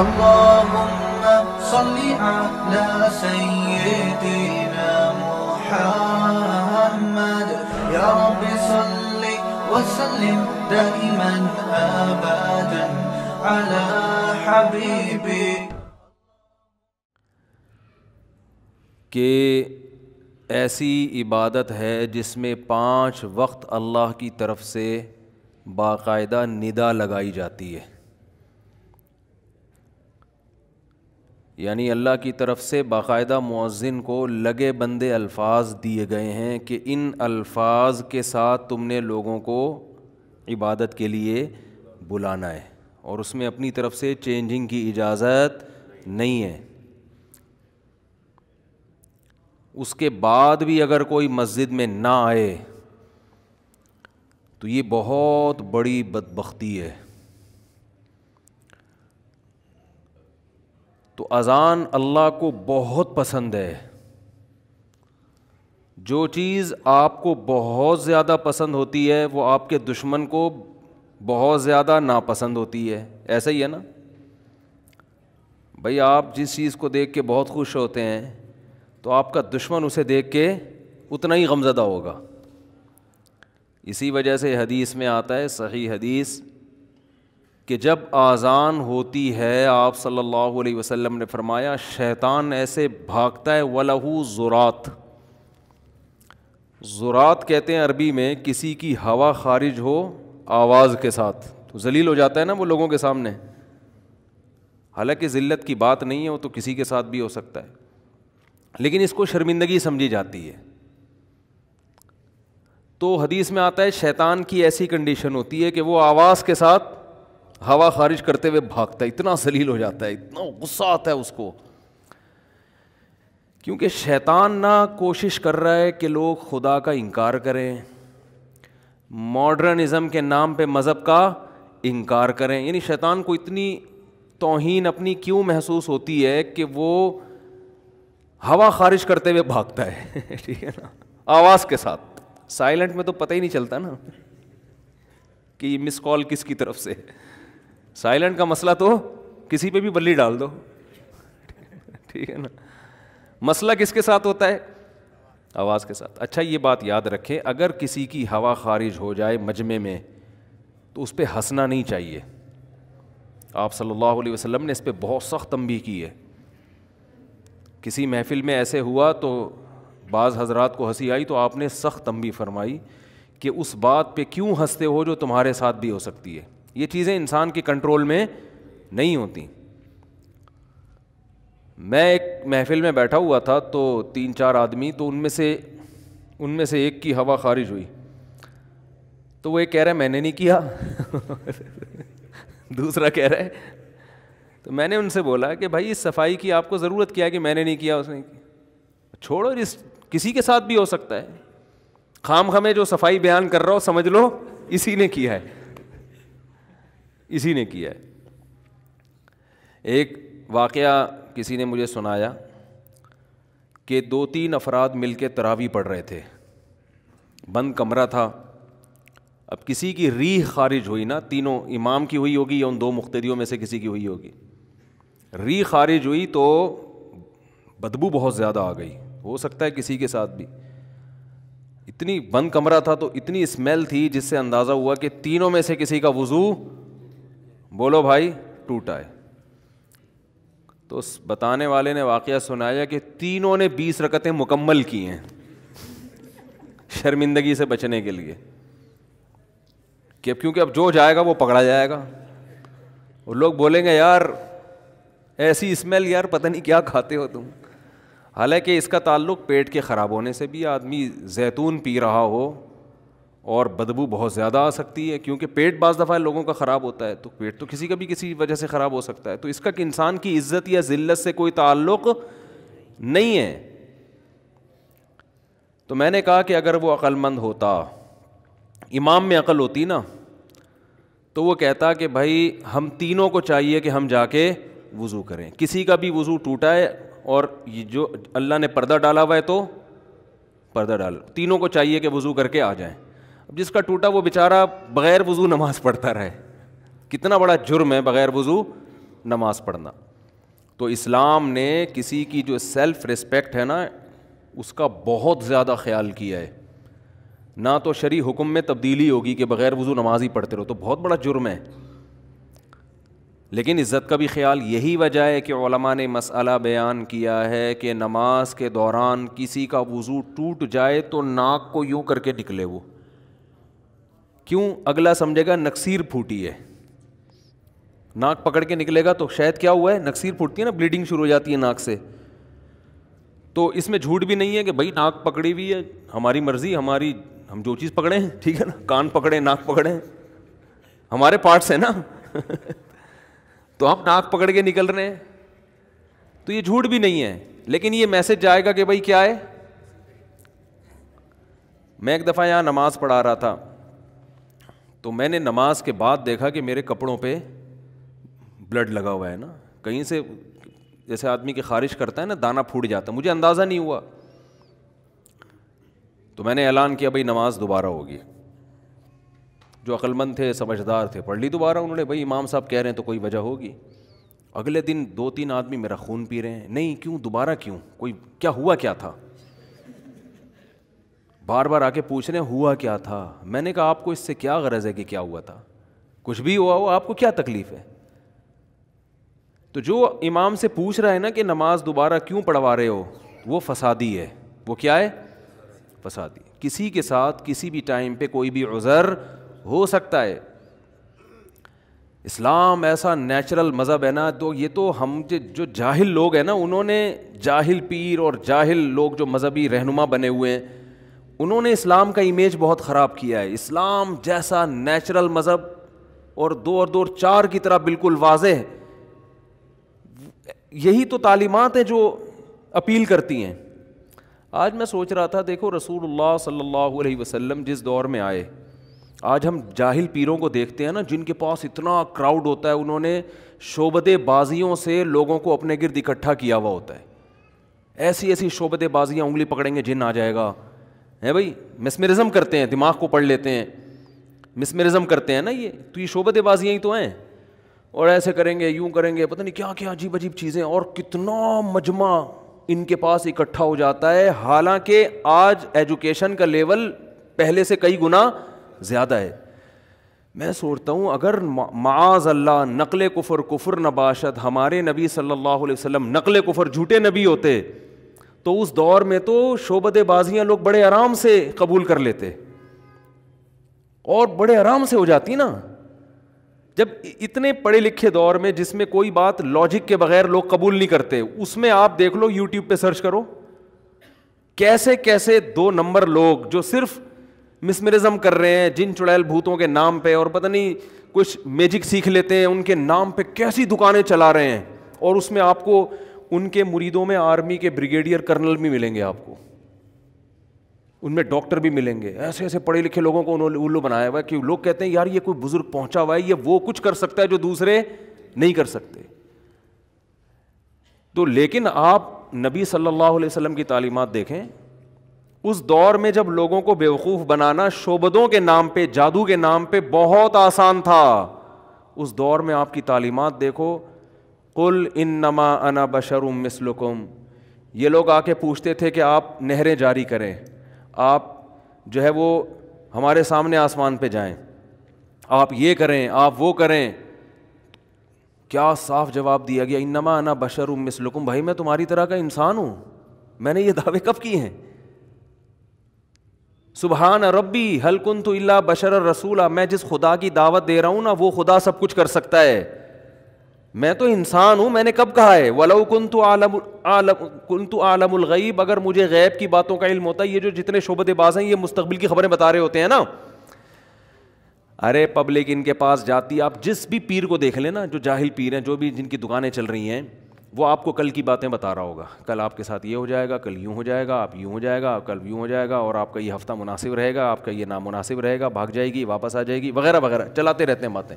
اللهم صل على سيدنا محمد يا رب صل وسلم دائما أبدا على حبيبي के ऐसी इबादत है जिसमें पांच वक्त अल्लाह की तरफ से बाकायदा निदा लगाई जाती है यानी अल्लाह की तरफ से बाकायदा मुअzzन को लगे बंदे अल्फाज दिए गए हैं कि इन अल्फाज के साथ तुमने लोगों को इबादत के लिए बुलाना है और उसमें अपनी तरफ से चेंजिंग की इजाज़त नहीं है उसके बाद भी अगर कोई मस्जिद में ना आए तो ये बहुत बड़ी बदबख्ती है तो अज़ान अल्लाह को बहुत पसंद है जो चीज़ आपको बहुत ज़्यादा पसंद होती है वो आपके दुश्मन को बहुत ज़्यादा नापसंद होती है ऐसा ही है ना भाई आप जिस चीज़ को देख के बहुत खुश होते हैं तो आपका दुश्मन उसे देख के उतना ही गमजदा होगा इसी वजह से हदीस में आता है सही हदीस कि जब आज़ान होती है आप सल्लल्लाहु अलैहि वसल्लम ने फरमाया शैतान ऐसे भागता है वलहू ज़ुरात ज़ुरात कहते हैं अरबी में किसी की हवा खारिज हो आवाज़ के साथ तो जलील हो जाता है ना वो लोगों के सामने हालांकि ज़िल्लत की बात नहीं है वो तो किसी के साथ भी हो सकता है लेकिन इसको शर्मिंदगी समझी जाती है तो हदीस में आता है शैतान की ऐसी कंडीशन होती है कि वो आवाज़ के साथ हवा खारिज करते हुए भागता है इतना सलील हो जाता है इतना गुस्सा आता है उसको क्योंकि शैतान ना कोशिश कर रहा है कि लोग खुदा का इनकार करें मॉडर्निज़म के नाम पे मज़हब का इनकार करें यानी शैतान को इतनी तोहन अपनी क्यों महसूस होती है कि वो हवा खारिज करते हुए भागता है ठीक है ना आवाज़ के साथ साइलेंट में तो पता ही नहीं चलता ना कि ये मिस कॉल किसकी तरफ से है साइलेंट का मसला तो किसी पे भी बल्ली डाल दो ठीक है ना मसला किसके साथ होता है आवाज़ के साथ अच्छा ये बात याद रखें अगर किसी की हवा खारिज हो जाए मजमे में तो उस पर हंसना नहीं चाहिए आप सल्लल्लाहु अलैहि वसल्लम ने इस पर बहुत सख्त तंबी की है किसी महफिल में ऐसे हुआ तो बाज़ हजरात को हंसी आई तो आपने सख्त तंबी फरमाई कि उस बात पे क्यों हंसते हो जो तुम्हारे साथ भी हो सकती है ये चीज़ें इंसान के कंट्रोल में नहीं होती मैं एक महफिल में बैठा हुआ था तो तीन चार आदमी तो उनमें से उनमें से एक की हवा खारिज हुई तो वो एक कह रहा है मैंने नहीं किया दूसरा कह रहा है तो मैंने उनसे बोला कि भाई इस सफाई की आपको ज़रूरत क्या है कि मैंने नहीं किया उसने छोड़ो इस किसी के साथ भी हो सकता है खाम खामे जो सफाई बयान कर रहा हो समझ लो इसी ने किया है इसी ने किया है एक वाक़ किसी ने मुझे सुनाया कि दो तीन अफराद मिल के तरावी पढ़ रहे थे बंद कमरा था अब किसी की रीह खारिज हुई ना तीनों इमाम की हुई होगी या उन दो मुख्तियों में से किसी की हुई होगी री खारिज हुई तो बदबू बहुत ज़्यादा आ गई हो सकता है किसी के साथ भी इतनी बंद कमरा था तो इतनी स्मेल थी जिससे अंदाज़ा हुआ कि तीनों में से किसी का वज़ू बोलो भाई टूटा है तो उस बताने वाले ने वाक़ सुनाया कि तीनों ने बीस रकतें मुकम्मल की हैं शर्मिंदगी से बचने के लिए कि अब क्योंकि अब जो जाएगा वो पकड़ा जाएगा और लोग बोलेंगे यार ऐसी स्मेल यार पता नहीं क्या खाते हो तुम हालांकि इसका ताल्लुक पेट के ख़राब होने से भी आदमी जैतून पी रहा हो और बदबू बहुत ज़्यादा आ सकती है क्योंकि पेट बज़ दफ़ा लोगों का ख़राब होता है तो पेट तो किसी का भी किसी वजह से ख़राब हो सकता है तो इसका कि इंसान की इज्जत या ज़िल्लत से कोई ताल्लुक़ नहीं है तो मैंने कहा कि अगर वो अक्लमंद होता इमाम में अकल होती ना तो वो कहता कि भाई हम तीनों को चाहिए कि हम जाके वज़ू करें किसी का भी वज़ू टूटा है और ये जो अल्लाह ने पर्दा डाला हुआ है तो पर्दा डाल तीनों को चाहिए कि वज़ू करके आ जाएं अब जिसका टूटा वो बेचारा बग़ैर वज़ू नमाज़ पढ़ता रहे कितना बड़ा जुर्म है बग़ैर वज़ू नमाज़ पढ़ना तो इस्लाम ने किसी की जो सेल्फ़ रिस्पेक्ट है ना उसका बहुत ज़्यादा ख्याल किया है ना तो शरी हुक्म में तब्दीली होगी कि बग़ैर वज़ू नमाज ही पढ़ते रहो तो बहुत बड़ा जुर्म है लेकिन इज़्ज़त का भी ख्याल यही वजह है कि ओलमा ने मसला बयान किया है कि नमाज के दौरान किसी का वज़ू टूट जाए तो नाक को यूँ करके निकले वो क्यों अगला समझेगा नक्सीर फूटी है नाक पकड़ के निकलेगा तो शायद क्या हुआ है नक्सीर फूटती है ना ब्लीडिंग शुरू हो जाती है नाक से तो इसमें झूठ भी नहीं है कि भाई नाक पकड़ी हुई है हमारी मर्जी हमारी हम जो चीज़ पकड़े हैं ठीक है ना कान पकड़े नाक पकड़े हमारे पार्ट्स हैं ना तो हम नाक पकड़ के निकल रहे हैं तो ये झूठ भी नहीं है लेकिन ये मैसेज जाएगा कि भाई क्या है मैं एक दफ़ा यहाँ नमाज पढ़ा रहा था तो मैंने नमाज के बाद देखा कि मेरे कपड़ों पे ब्लड लगा हुआ है ना कहीं से जैसे आदमी की खारिश करता है ना दाना फूट जाता मुझे अंदाज़ा नहीं हुआ तो मैंने ऐलान किया भाई नमाज दोबारा होगी जो अक्लमंद थे समझदार थे पढ़ ली दोबारा उन्होंने भाई इमाम साहब कह रहे हैं तो कोई वजह होगी अगले दिन दो तीन आदमी मेरा खून पी रहे हैं नहीं क्यों दोबारा क्यों कोई क्या हुआ क्या था बार बार आके पूछ रहे हैं हुआ क्या था मैंने कहा आपको इससे क्या गरज है कि क्या हुआ था कुछ भी हुआ हो आपको क्या तकलीफ है तो जो इमाम से पूछ रहा है ना कि नमाज दोबारा क्यों पढ़वा रहे हो वो फसादी है वो क्या है फसादी किसी के साथ किसी भी टाइम पे कोई भी उज़र हो सकता है इस्लाम ऐसा नेचुरल मज़हब है ना तो ये तो हम जो जाहिल लोग हैं ना उन्होंने जाहिल पीर और जाहिल लोग जो मज़हबी रहनुमा बने हुए हैं उन्होंने इस्लाम का इमेज बहुत ख़राब किया है इस्लाम जैसा नेचुरल मज़हब और दो और दो और चार की तरह बिल्कुल वाज है यही तो तालीमत हैं जो अपील करती हैं आज मैं सोच रहा था देखो रसूल सल्ला अलैहि जिस दौर में आए आज हम जाहिल पीरों को देखते हैं ना जिनके पास इतना क्राउड होता है उन्होंने शोबदेबाजियों से लोगों को अपने गिरद इकट्ठा किया हुआ होता है ऐसी ऐसी शोबदेबाजियाँ उंगली पकड़ेंगे जिन आ जाएगा है भाई मिसमेरिज्म करते हैं दिमाग को पढ़ लेते हैं मिसमेरिज्म करते हैं ना ये तो ये शोबतबाजियाँ ही तो हैं और ऐसे करेंगे यूं करेंगे पता नहीं क्या क्या अजीब अजीब चीज़ें और कितना मजमा इनके पास इकट्ठा हो जाता है हालांकि आज एजुकेशन का लेवल पहले से कई गुना ज़्यादा है मैं सोचता हूँ अगर माज अल्लाह नकल कुफर कुफर नबाशत हमारे नबी सल्लल्लाहु वसम नकल कुफर झूठे नबी होते तो उस दौर में तो शोबत लोग बड़े आराम से कबूल कर लेते और बड़े आराम से हो जाती ना जब इतने पढ़े लिखे दौर में जिसमें कोई बात लॉजिक के बगैर लोग कबूल नहीं करते उसमें आप देख लो यूट्यूब पे सर्च करो कैसे कैसे दो नंबर लोग जो सिर्फ मिसमरिज्म कर रहे हैं जिन चुड़ैल भूतों के नाम पे और पता नहीं कुछ मैजिक सीख लेते हैं उनके नाम पे कैसी दुकानें चला रहे हैं और उसमें आपको उनके मुरीदों में आर्मी के ब्रिगेडियर कर्नल भी मिलेंगे आपको उनमें डॉक्टर भी मिलेंगे ऐसे ऐसे पढ़े लिखे लोगों को उन्होंने उल्लू बनाया हुआ है कि लोग कहते हैं यार ये कोई बुजुर्ग पहुंचा हुआ है ये वो कुछ कर सकता है जो दूसरे नहीं कर सकते तो लेकिन आप नबी सल्लल्लाहु अलैहि वसल्लम की तालीमत देखें उस दौर में जब लोगों को बेवकूफ़ बनाना शोबदों के नाम पर जादू के नाम पर बहुत आसान था उस दौर में आपकी तालीमत देखो कुल इन नमा अना बशरुम मिसलुकुम ये लोग आके पूछते थे कि आप नहरें जारी करें आप जो है वो हमारे सामने आसमान पे जाएं आप ये करें आप वो करें क्या साफ जवाब दिया गया इन्नमा अना बशर मिसलुकुम भाई मैं तुम्हारी तरह का इंसान हूँ मैंने ये दावे कब किए हैं सुबहान रब्बी हलकुन तो अल्ला बशर रसूला मैं जिस खुदा की दावत दे रहा हूँ ना वो खुदा सब कुछ कर सकता है मैं तो इंसान हूं मैंने कब कहा है वलऊ कुंतु आलम आलम कुंतु आलमुल गईब अगर मुझे गैब की बातों का इल्म होता ये जो जितने शोबतबाज हैं ये मुस्तबिल की खबरें बता रहे होते हैं ना अरे पब्लिक इनके पास जाती आप जिस भी पीर को देख लेना जो जाहिल पीर हैं जो भी जिनकी दुकानें चल रही हैं वो आपको कल की बातें बता रहा होगा कल आपके साथ ये हो जाएगा कल यूँ हो जाएगा आप यूँ हो जाएगा कल यूँ हो जाएगा और आपका ये हफ़्ता मुनासिब रहेगा आपका ये नामुनासिब रहेगा भाग जाएगी वापस आ जाएगी वगैरह वगैरह चलाते रहते हैं बातें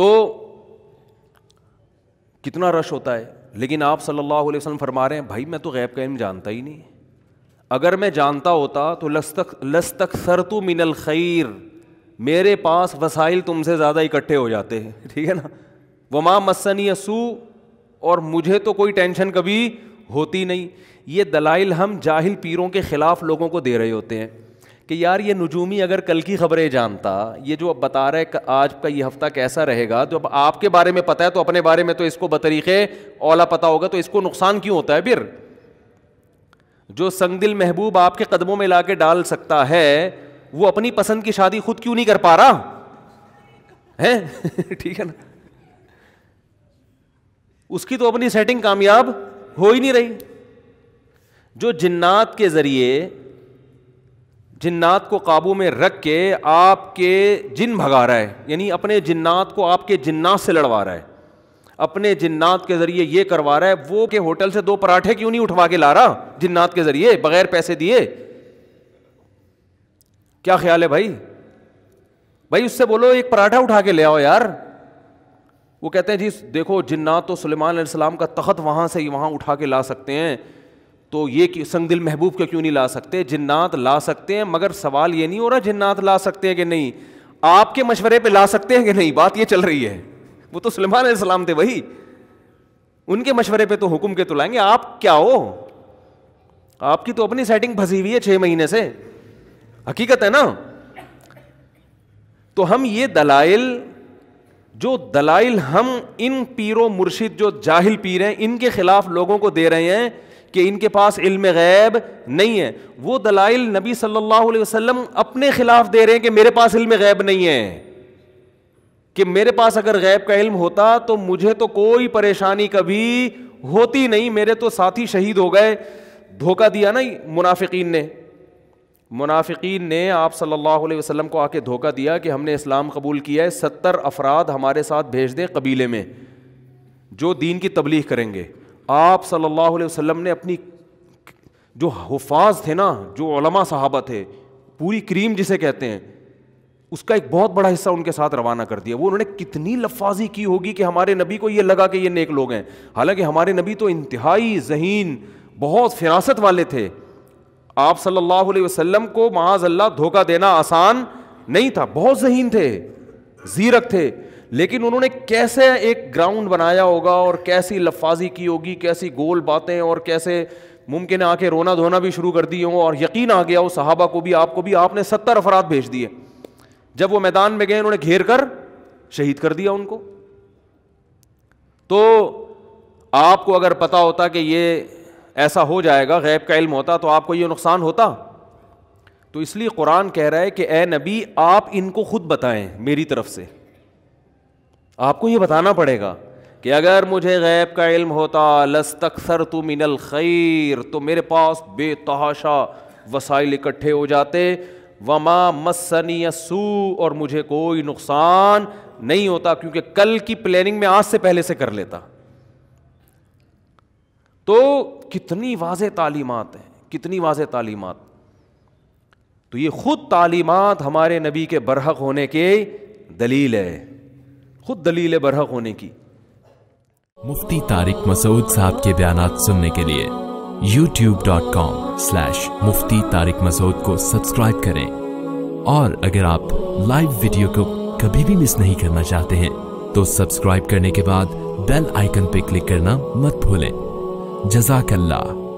तो कितना रश होता है लेकिन आप सल्लल्लाहु अलैहि वसल्लम फरमा रहे हैं भाई मैं तो गैब का इल्म जानता ही नहीं अगर मैं जानता होता तो लस्तक लस्तक सरतु मिनल खैर मेरे पास वसाइल तुमसे ज़्यादा इकट्ठे हो जाते हैं ठीक है ना वमा मसनी असू और मुझे तो कोई टेंशन कभी होती नहीं ये दलाइल हम जाहिल पीरों के ख़िलाफ़ लोगों को दे रहे होते हैं कि यार ये नजूमी अगर कल की खबरें जानता ये जो अब बता रहा है आज का ये हफ्ता कैसा रहेगा जो तो अब आपके बारे में पता है तो अपने बारे में तो इसको बतरीक़े ओला पता होगा तो इसको नुकसान क्यों होता है फिर जो संगदिल महबूब आपके कदमों में ला के डाल सकता है वो अपनी पसंद की शादी खुद क्यों नहीं कर पा रहा है ठीक है ना उसकी तो अपनी सेटिंग कामयाब हो ही नहीं रही जो जिन्नात के जरिए जिन्नात को काबू में रख के आपके जिन भगा रहा है यानी अपने जिन्नात को आपके जिन्नात से लड़वा रहा है अपने जिन्नात के ज़रिए ये करवा रहा है वो के होटल से दो पराठे क्यों नहीं उठवा के ला रहा जिन्नात के ज़रिए बगैर पैसे दिए क्या ख्याल है भाई भाई उससे बोलो एक पराठा उठा के ले आओ यार वो कहते हैं जी देखो जिन्नात तो सुलेमान सलाम का तखत वहाँ से ही वहाँ उठा के ला सकते हैं तो ये संग दिल महबूब को क्यों नहीं ला सकते जिन्नात ला सकते हैं मगर सवाल ये नहीं हो रहा जिन्नात ला सकते हैं कि नहीं आपके मशवरे पे ला सकते हैं कि नहीं बात ये चल रही है वो तो सलमान सलाम थे वही उनके मशवरे पे तो हुक्म के तो लाएंगे आप क्या हो आपकी तो अपनी सेटिंग फंसी हुई है छह महीने से हकीकत है ना तो हम ये दलाइल जो दलाइल हम इन पीरों मुर्शिद जो जाहिल पीर हैं इनके खिलाफ लोगों को दे रहे हैं कि इनके पास इल्म गैब नहीं है वो दलाइल नबी सल्लल्लाहु अलैहि वसल्लम अपने खिलाफ दे रहे हैं कि मेरे पास इल्म गैब नहीं है कि मेरे पास अगर गैब का इल्म होता तो मुझे तो कोई परेशानी कभी होती नहीं मेरे तो साथी शहीद हो गए धोखा दिया ना मुनाफिकीन ने मुनाफिकीन ने आप सल्लल्लाहु अलैहि वसल्लम को आके धोखा दिया कि हमने इस्लाम कबूल किया है सत्तर अफराद हमारे साथ भेज दें कबीले में जो दीन की तबलीग करेंगे आप सल्लल्लाहु अलैहि वसल्लम ने अपनी जो हफाज थे ना जो ओलमा साहबा थे पूरी क्रीम जिसे कहते हैं उसका एक बहुत बड़ा हिस्सा उनके साथ रवाना कर दिया वो उन्होंने कितनी लफाजी की होगी कि हमारे नबी को ये लगा कि ये नेक लोग हैं हालांकि हमारे नबी तो इंतहाई जहीन बहुत फिरासत वाले थे आप सल्लल्लाहु अलैहि वसल्लम को महाज अल्लाह धोखा देना आसान नहीं था बहुत जहीन थे जीरक थे लेकिन उन्होंने कैसे एक ग्राउंड बनाया होगा और कैसी लफाजी की होगी कैसी गोल बातें और कैसे मुमकिन आके रोना धोना भी शुरू कर दिए हों और यकीन आ गया उस साहबा को भी आपको भी आपने सत्तर अफराद भेज दिए जब वो मैदान में गए उन्होंने घेर कर शहीद कर दिया उनको तो आपको अगर पता होता कि ये ऐसा हो जाएगा गैब का इल्म होता तो आपको ये नुकसान होता तो इसलिए कुरान कह रहा है कि ए नबी आप इनको खुद बताएं मेरी तरफ से आपको ये बताना पड़ेगा कि अगर मुझे गैब का इल्म होता लस्तकसर तो मिनल खैर तो मेरे पास बेतहाशा वसाइल इकट्ठे हो जाते वमा मसनी यसू और मुझे कोई नुकसान नहीं होता क्योंकि कल की प्लानिंग में आज से पहले से कर लेता तो कितनी वाज तालीमत हैं कितनी वाज तालीमत तो ये खुद तालीमत हमारे नबी के बरहक होने के दलील है खुद दलील बरहक होने की मुफ्ती तारिक मसूद साहब के बयान सुनने के लिए youtube.com स्लैश मुफ्ती तारिक मसूद को सब्सक्राइब करें और अगर आप लाइव वीडियो को कभी भी मिस नहीं करना चाहते हैं तो सब्सक्राइब करने के बाद बेल आइकन पे क्लिक करना मत भूलें जजाकल्ला